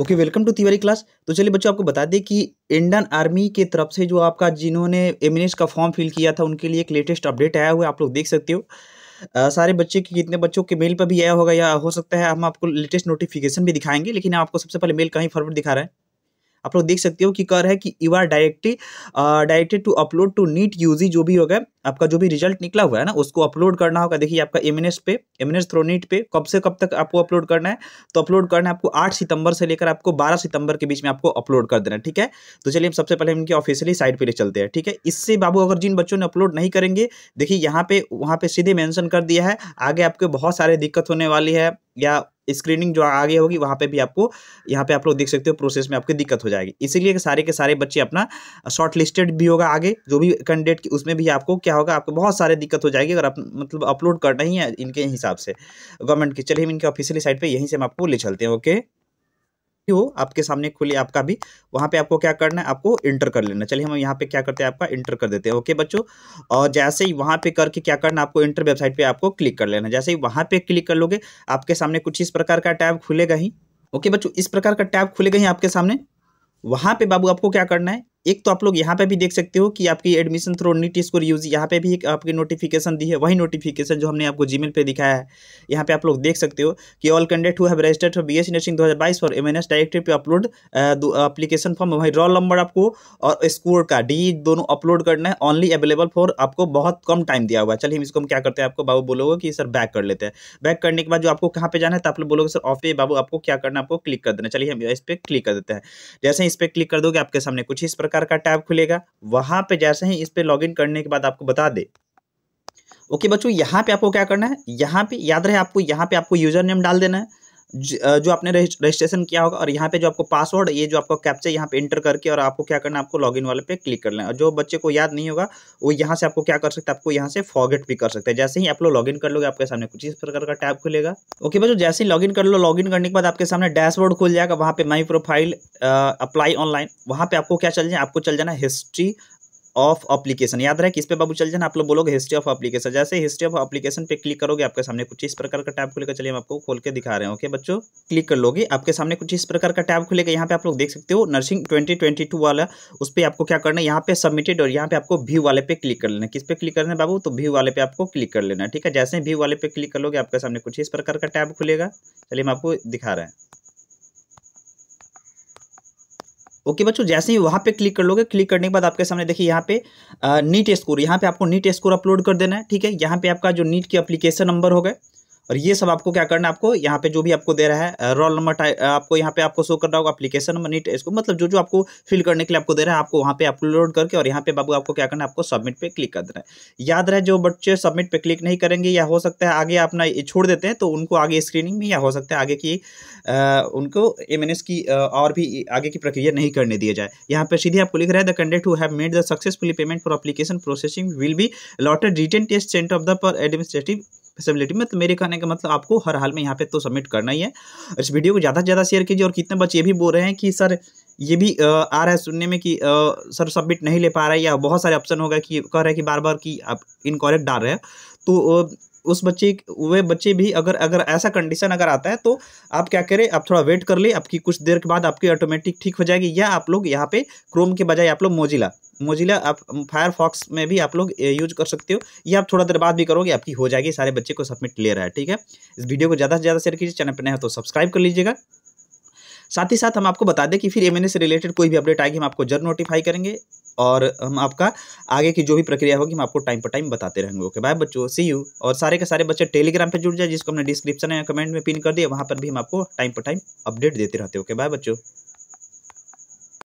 okay welcome to Tiwari class तो चलिए बच्चों आपको बता दें कि इंडियन आर्मी के तरफ से जो आपका जिन्होंने एमिनेस का फॉर्म फिल किया था उनके लिए एक लेटेस्ट अपडेट आया हुआ है आप लोग देख सकते हो आ, सारे बच्चे के कितने बच्चों के मेल पर भी आया होगा या हो सकता है हम आपको लेटेस्ट नोटिफिकेशन भी दिखाएंगे लेकिन आपको सबसे पहले मेल का ही फॉरवर्ड दिखा रहे हैं आप लोग देख सकते हो कि कर है कि you are directly directed to upload to NEET UG जो भी होगा आपका जो भी रिजल्ट निकला हुआ है ना उसको अपलोड करना होगा देखिए आपका एमएनएस पे एमएनएस थ्रो नीट पे कब से कब तक आपको अपलोड करना है तो अपलोड करना है आपको 8 सितंबर से लेकर आपको 12 सितंबर के बीच में आपको अपलोड कर देना है ठीक है तो चलिए हम सबसे पहले इनकी ऑफिशियली साइट पे ले चलते हैं ठीक है इससे बाबू अगर जिन बच्चों ने अपलोड नहीं करेंगे देखिए यहाँ पे वहाँ पे सीधे मैंशन कर दिया है आगे आपके बहुत सारे दिक्कत होने वाली है या स्क्रीनिंग जो आगे होगी वहाँ पे भी आपको यहाँ पे आप लोग देख सकते हो प्रोसेस में आपकी दिक्कत हो जाएगी इसीलिए सारे के सारे बच्चे अपना शॉर्ट लिस्टेड भी होगा आगे जो भी कैंडिडेट की उसमें भी आपको क्या होगा आपको बहुत सारे दिक्कत हो जाएगी अगर आप मतलब अपलोड करना ही है इनके हिसाब से गवर्नमेंट के चलिए हम इनके ऑफिशियली साइट पर यहीं से हम आपको ले चलते हैं ओके हो आपके सामने खुले आपका भी वहाँ पे आपको क्या करना है आपको इंटर कर लेना चलिए हम यहाँ पे क्या करते हैं आपका इंटर कर देते हैं ओके बच्चों और जैसे ही वहाँ पे करके क्या करना आपको इंटर वेबसाइट पे आपको क्लिक कर लेना जैसे ही वहाँ पे क्लिक कर लोगे आपके सामने कुछ इस प्रकार का टैब खुलेगा ही ओके बच्चों इस प्रकार का टैब खुलेगा ही आपके सामने वहाँ पे बाबू आपको क्या करना है एक तो आप लोग यहाँ पे भी देख सकते हो कि आपकी admission through NEET score use यहाँ पे भी एक आपकी नोटिफिकेशन दी है वही नोटिफिकेशन जो हमने आपको जीमेल पे दिखाया है यहाँ पे आप लोग देख सकते हो कि all candidate who have registered for BSc nursing 2022 for MNS directory पे अपलोड अपलीकेशन फॉर्म वही रोल नंबर आपको और स्कोर का डी दोनों अपलोड करना है ऑनली अवेलेबल फॉर आपको बहुत कम टाइम दिया हुआ है चलिए हम इसको हम क्या करते हैं आपको बाबू बोलोगे कि सर बैक कर लेते हैं बैक करने के बाद जो आपको कहाँ पे जाना है तो आप लोग बोलोगे सर ऑफ बाबू आपको क्या करना है आपको क्लिक कर देना चलिए हम इस पर क्लिक कर देते हैं जैसे इस पर क्लिक कर दोगे आपके सामने कुछ इस प्रकार का टैब खुलेगा वहां पे जैसे ही इस पर लॉगिन करने के बाद आपको बता दे ओके बच्चों यहाँ पे आपको क्या करना है यहाँ पे याद रहे आपको यहाँ पे आपको यूज़र नेम डाल देना है जो आपने रजिस्ट्रेशन किया होगा और यहाँ पे जो आपको पासवर्ड ये जो आपको कैप्चा यहाँ पे इंटर करके और आपको क्या करना आपको लॉगिन वाले पे क्लिक करना है और जो बच्चे को याद नहीं होगा वो यहाँ से आपको क्या कर सकते हैं आपको यहाँ से फॉगेट भी कर सकते हैं जैसे ही आप लोग लॉगिन कर लोगे आपके सामने कुछ इस प्रकार का टैब खुलेगा ओके बच्चों जैसे ही लॉगिन कर लो लॉगिन करने के बाद आपके सामने डैशबोर्ड खुल जाएगा वहाँ पे माई प्रोफाइल अप्लाई ऑनलाइन वहाँ पे आपको क्या चल जाए आपको चल जाना हिस्ट्री ऑफ अप्लीकेशन याद रहे किस पे बाबू चल जाए आप लोग बोलोगे हिस्ट्री ऑफ अप्लीकेशन जैसे हिस्ट्री ऑफ अप्लीकेशन पे क्लिक करोगे आपके सामने कुछ इस प्रकार का टैब खुलेगा चलिए हम आपको खोल के दिखा रहे हैं ओके बच्चों क्लिक कर लोगे आपके सामने कुछ इस प्रकार का टैब खुलेगा यहाँ पे आप लोग देख सकते हो नर्सिंग ट्वेंटी ट्वेंटी टू वाला उस पर आपको क्या करना है यहाँ पे सबमिटेड और यहाँ पे आपको व्यू वाले पे क्लिक कर लेना किस पे क्लिक करना है बाबू तो व्यू वाले पे आपको क्लिक कर लेना ठीक है जैसे व्यू वाले पे क्लिक कर लोगे आपके सामने कुछ इस प्रकार का टैब खुलेगा चलिए हम आपको दिखा रहे हैं ओके बच्चों जैसे ही वहाँ पे क्लिक कर लोगे क्लिक करने के बाद आपके सामने देखिए यहाँ पे नीट स्कोर यहाँ पे आपको नीट स्कोर अपलोड कर देना है ठीक है यहाँ पे आपका जो नीट की अप्लीकेशन नंबर होगा और ये सब आपको क्या करना है आपको यहाँ पे जो भी आपको दे रहा है रोल नंबर आपको यहाँ पे आपको शो कर रहा होगा अप्लीकेशन नंबर नीट इसको मतलब जो जो आपको फिल करने के लिए आपको दे रहा है आपको वहाँ पे अपलोड करके और यहाँ पे बाबू आपको क्या करना है आपको सबमिट पे क्लिक कर देना है याद रहे जो बच्चे सबमिट पे क्लिक नहीं करेंगे या हो सकता है आगे अपना छोड़ देते हैं तो उनको आगे स्क्रीनिंग में या हो सकता है आगे की उनको एम की और भी आगे की प्रक्रिया नहीं करने दिया जाए यहाँ पर सीधे आपको लिख रहा है the candidate who have made the successfully payment for application processing will be allotted written test centre of the administrative facility में तो मेरे कहने का मतलब आपको हर हाल में यहाँ पे तो सबमिट करना ही है इस वीडियो को ज़्यादा से ज़्यादा शेयर कीजिए और कितने बच्चे ये भी बोल रहे हैं कि सर ये भी आ रहा है सुनने में कि सर सबमिट नहीं ले पा रहा है या बहुत सारे ऑप्शन होगा कि कह रहे हैं कि बार बार कि आप इनकॉरेक्ट डाल रहे हैं तो उस बच्चे वे बच्चे भी अगर अगर ऐसा कंडीशन अगर आता है तो आप क्या करें आप थोड़ा वेट कर ले आपकी कुछ देर के बाद आपकी ऑटोमेटिक ठीक हो जाएगी या आप लोग यहाँ पे क्रोम के बजाय आप लोग मोजिला मोजिला आप फायरफॉक्स में भी आप लोग यूज कर सकते हो ये आप थोड़ा देर बाद भी करोगे आपकी हो जाएगी सारे बच्चे को सबमिट ले रहा है ठीक है इस वीडियो को ज़्यादा से ज़्यादा शेयर कीजिए चैनल पर नया तो सब्सक्राइब कर लीजिएगा साथ ही साथ हम आपको बता दें कि फिर एम से रिलेटेड कोई भी अपडेट आएगी हम आपको जरूर नोटिफाई करेंगे और हम आपका आगे की जो भी प्रक्रिया होगी हम आपको टाइम पर टाइम बताते रहेंगे ओके बाय बच्चों सी यू और सारे के सारे बच्चे टेलीग्राम पे जुड़ जाए जिसको हमने डिस्क्रिप्शन या कमेंट में पिन कर दिया वहाँ पर भी हम आपको टाइम पर टाइम अपडेट देते रहते ओके बाय बच्चों